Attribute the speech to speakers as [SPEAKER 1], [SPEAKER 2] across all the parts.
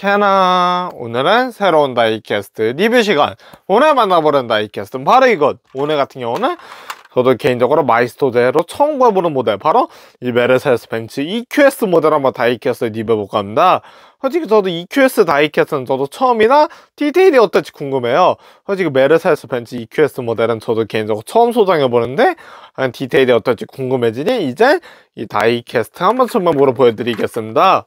[SPEAKER 1] 캐나 오늘은 새로운 다이캐스트 리뷰 시간 오늘 만나보는 다이캐스트는 바로 이것 오늘 같은 경우는 저도 개인적으로 마이스터대로 처음 구해보는 모델 바로 이 메르세스 벤츠 EQS 모델 한번 다이캐스트 리뷰해볼까 합니다 솔직히 저도 EQS 다이캐스트는 저도 처음이나 디테일이 어떨지 궁금해요 솔직히 메르세스 벤츠 EQS 모델은 저도 개인적으로 처음 소장해보는데 디테일이 어떨지 궁금해지니 이제 이 다이캐스트 한번 설명으로 보여드리겠습니다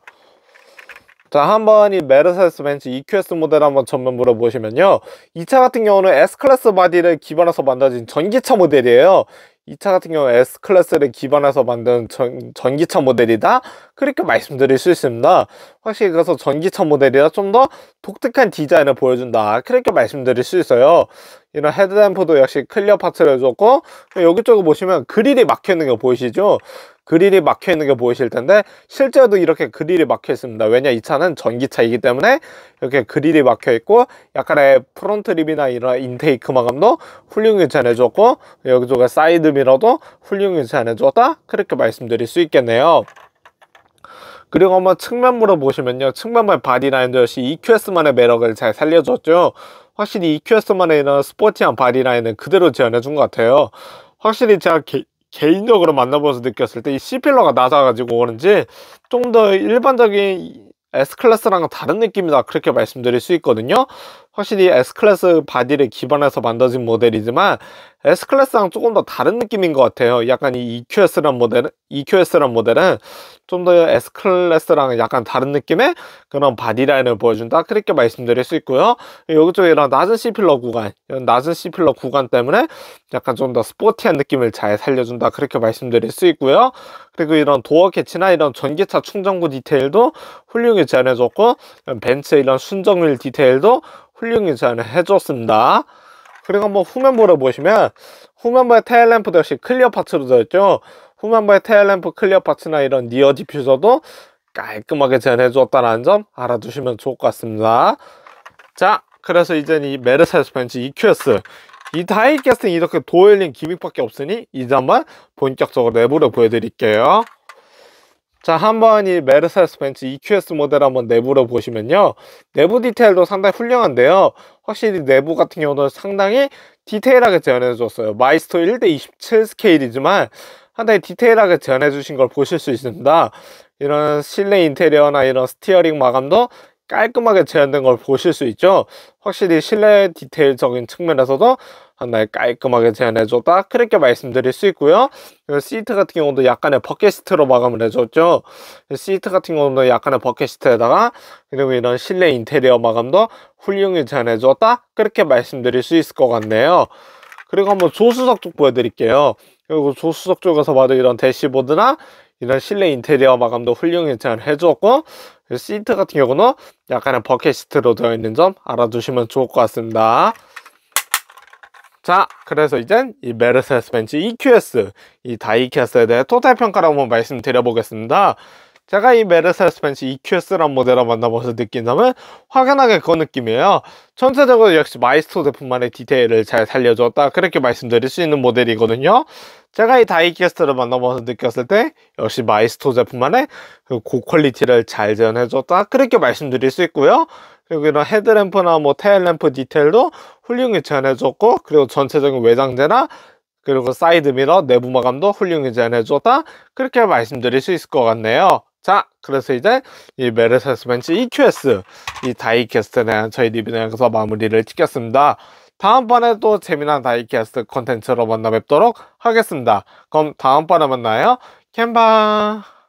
[SPEAKER 1] 자 한 번 이 메르세데스 벤츠 EQS 모델 한번 전면물어 보시면요 이 차 같은 경우는 S클래스 바디를 기반해서 만들어진 전기차 모델이에요 이 차 같은 경우 S클래스를 기반해서 만든 전, 전기차 모델이다 그렇게 말씀드릴 수 있습니다 확실히 그래서 전기차 모델이라 좀 더 독특한 디자인을 보여준다 그렇게 말씀드릴 수 있어요 이런 헤드램프도 역시 클리어 파츠를 해줬고 여기쪽기 보시면 그릴이 막혀있는 거 보이시죠 그릴이 막혀 있는 게 보이실 텐데 실제도 로 이렇게 그릴이 막혀 있습니다 왜냐 이 차는 전기차이기 때문에 이렇게 그릴이 막혀 있고 약간의 프론트 립이나 이런 인테이크 마감도 훌륭 교체해줬고 여기저기 사이드 미러도 훌륭 교체해줬다 그렇게 말씀드릴 수 있겠네요 그리고 한번 측면부로 보시면요 측면만 바디라인도 역시 EQS만의 매력을 잘 살려줬죠 확실히 EQS만의 이런 스포티한 바디라인은 그대로 재현해준 것 같아요 확실히 제가 기, 개인적으로 만나보면서 느꼈을 때 이 C필러가 낮아가지고 그런지 좀 더 일반적인 S클래스랑은 다른 느낌이다 그렇게 말씀드릴 수 있거든요 확실히 S클래스 바디를 기반해서 만들어진 모델이지만 S클래스랑 조금 더 다른 느낌인 것 같아요 약간 이 EQS란 모델은 EQS란 모델은 좀 더 S클래스랑 약간 다른 느낌의 그런 바디라인을 보여준다 그렇게 말씀드릴 수 있고요 여기저기 이런 낮은 C필러 구간 이런 낮은 C필러 구간 때문에 약간 좀 더 스포티한 느낌을 잘 살려준다 그렇게 말씀드릴 수 있고요 그리고 이런 도어 캐치나 이런 전기차 충전구 디테일도 훌륭히 제안해줬고 벤츠 이런 순정휠 디테일도 훌륭히 잘 해줬습니다. 그리고 한번 후면부를 보시면 후면부에 테일램프 도 역시 클리어 파츠로 되어있죠. 후면부에 테일램프 클리어 파츠나 이런 니어 디퓨저도 깔끔하게 제안해주었다는 점 알아두시면 좋을 것 같습니다. 자, 그래서 이제는 이메르세스 벤츠 EQS 이 다이캐스팅 이렇게 도어링 기믹밖에 없으니 이 점만 본격적으로 내부를 보여드릴게요. 자 한번 이 메르세스 벤츠 EQS 모델 한번 내부로 보시면요 내부 디테일도 상당히 훌륭한데요 확실히 내부 같은 경우는 상당히 디테일하게 재현해 줬어요 마이스터 1대27 스케일이지만 상당히 디테일하게 재현해 주신 걸 보실 수 있습니다 이런 실내 인테리어나 이런 스티어링 마감도 깔끔하게 제현된걸 보실 수 있죠. 확실히 실내 디테일적인 측면에서도 하나의 깔끔하게 제현해줬다 그렇게 말씀드릴 수 있고요. 시트 같은 경우도 약간의 버켓시트로 마감을 해줬죠. 시트 같은 경우도 약간의 버켓시트에다가 그리고 이런 실내 인테리어 마감도 훌륭히 제현해줬다 그렇게 말씀드릴 수 있을 것 같네요. 그리고 한번 조수석 쪽 보여드릴게요. 그리고 조수석 쪽에서 봐도 이런 대시보드나 이런 실내 인테리어 마감도 훌륭히 잘 해주었고 시트 같은 경우는 약간의 버킷시트로 되어 있는 점알아두시면 좋을 것 같습니다. 자 그래서 이젠 이메르세스 벤츠 EQS 이 다이캐스에 대해 토탈 평가를 한번 말씀드려 보겠습니다 제가 이메르세스 벤츠 EQS란 모델을 만나보면서 느낀 점은 확연하게 그 느낌이에요 전체적으로 역시 마이스토 제품만의 디테일을 잘 살려줬다 그렇게 말씀드릴 수 있는 모델이거든요 제가 이 다이캐스트를 만나보면서 느꼈을 때 역시 마이스토 제품만의 그 고퀄리티를 잘 재현해줬다 그렇게 말씀드릴 수 있고요 그리고 이런 헤드램프나 뭐 테일램프 디테일도 훌륭히 재현해줬고 그리고 전체적인 외장재나 그리고 사이드미러 내부 마감도 훌륭히 재현해줬다 그렇게 말씀드릴 수 있을 것 같네요 자 그래서 이제 이 메르세스 벤츠 EQS 이다이캐스트는 저희 리뷰내용에서 마무리를 찍겠습니다 다음번에 또 재미난 다이캐스트 콘텐츠로 만나 뵙도록 하겠습니다. 그럼 다음번에 만나요. 캔바